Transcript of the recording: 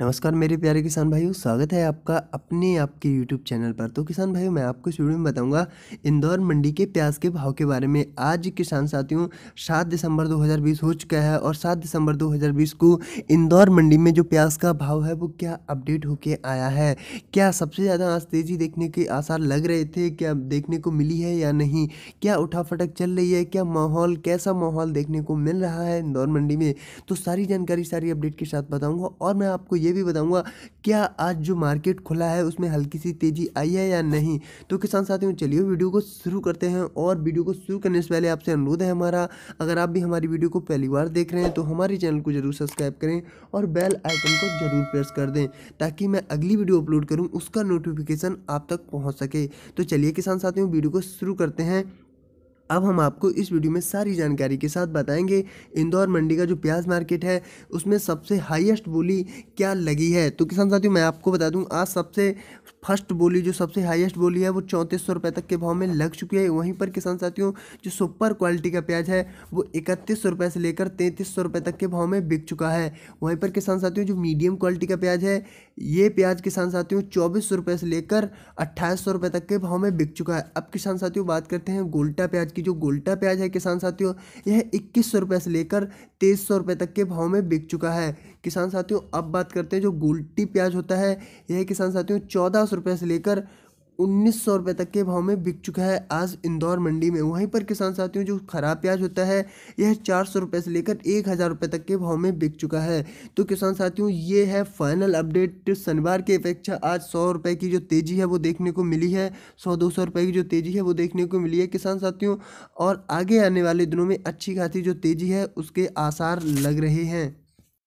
नमस्कार मेरे प्यारे किसान भाइयों स्वागत है आपका अपने आपके यूट्यूब चैनल पर तो किसान भाइयों मैं आपको शुरू में बताऊंगा इंदौर मंडी के प्याज के भाव के बारे में आज किसान साथियों सात दिसंबर 2020 हो चुका है और सात दिसंबर 2020 को इंदौर मंडी में जो प्याज का भाव है वो क्या अपडेट होके आया है क्या सबसे ज़्यादा आज तेज़ी देखने के आसार लग रहे थे क्या देखने को मिली है या नहीं क्या उठाफटक चल रही है क्या माहौल कैसा माहौल देखने को मिल रहा है इंदौर मंडी में तो सारी जानकारी सारी अपडेट के साथ बताऊँगा और मैं आपको ये भी बताऊंगा क्या आज जो मार्केट खुला है उसमें हल्की सी तेज़ी आई है या नहीं तो किसान साथियों चलिए वीडियो को शुरू करते हैं और वीडियो को शुरू करने से पहले आपसे अनुरोध है हमारा अगर आप भी हमारी वीडियो को पहली बार देख रहे हैं तो हमारे चैनल को जरूर सब्सक्राइब करें और बेल आइकन को जरूर प्रेस कर दें ताकि मैं अगली वीडियो अपलोड करूँ उसका नोटिफिकेशन आप तक पहुँच सके तो चलिए किसान साथियों वीडियो को शुरू करते हैं अब हम आपको इस वीडियो में सारी जानकारी के साथ बताएंगे इंदौर मंडी का जो प्याज मार्केट है उसमें सबसे हाईएस्ट बोली क्या लगी है तो किसान साथियों मैं आपको बता दूं आज सबसे फर्स्ट बोली जो सबसे हाईएस्ट बोली है वो चौंतीस सौ रुपये तक के भाव में लग चुकी है वहीं पर किसान साथियों जो सुपर क्वालिटी का प्याज है वो इकतीस सौ रुपये से लेकर तैंतीस सौ रुपये तक के भाव में बिक चुका है वहीं पर किसान साथियों जो मीडियम क्वालिटी का प्याज है ये प्याज किसान साथियों चौबीस सौ रुपये से लेकर अट्ठाईस सौ रुपये तक के भाव में बिक चुका है अब किसान साथियों बात करते हैं गोल्टा प्याज जबकि जो गोल्टा प्याज है किसान साथियों यह इक्कीस सौ से लेकर तेईस सौ तक के भाव में बिक चुका है किसान साथियों अब बात करते हैं जो गोल्टी प्याज होता है यह किसान साथियों चौदह सौ से लेकर उन्नीस सौ रुपये तक के भाव में बिक चुका है आज इंदौर मंडी में वहीं पर किसान साथियों जो ख़राब प्याज होता है यह चार सौ रुपये से लेकर एक हज़ार रुपये तक के भाव में बिक चुका है तो किसान साथियों ये है फाइनल अपडेट शनिवार की अपेक्षा आज सौ रुपये की जो तेज़ी है वो देखने को मिली है सौ दो सौ रुपये की जो तेज़ी है वो देखने को मिली है किसान साथियों और आगे आने वाले दिनों में अच्छी खासी जो तेज़ी है उसके आसार लग रहे हैं